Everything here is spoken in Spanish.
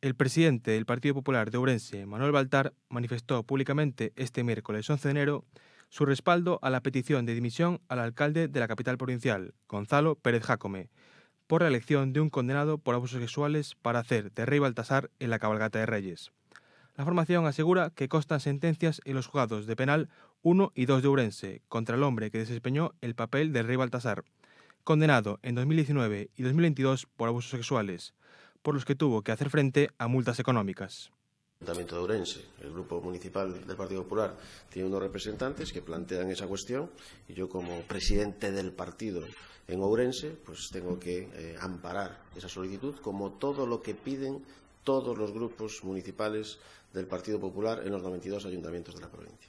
El presidente del Partido Popular de Ourense, Manuel Baltar, manifestó públicamente este miércoles 11 de enero su respaldo a la petición de dimisión al alcalde de la capital provincial, Gonzalo Pérez Jácome, por la elección de un condenado por abusos sexuales para hacer de rey Baltasar en la cabalgata de Reyes. La formación asegura que constan sentencias en los juzgados de penal 1 y 2 de Ourense contra el hombre que desempeñó el papel de rey Baltasar, condenado en 2019 y 2022 por abusos sexuales por los que tuvo que hacer frente a multas económicas. El Ayuntamiento de Ourense, el Grupo Municipal del Partido Popular, tiene unos representantes que plantean esa cuestión y yo como presidente del partido en Ourense pues tengo que eh, amparar esa solicitud como todo lo que piden todos los grupos municipales del Partido Popular en los 92 ayuntamientos de la provincia.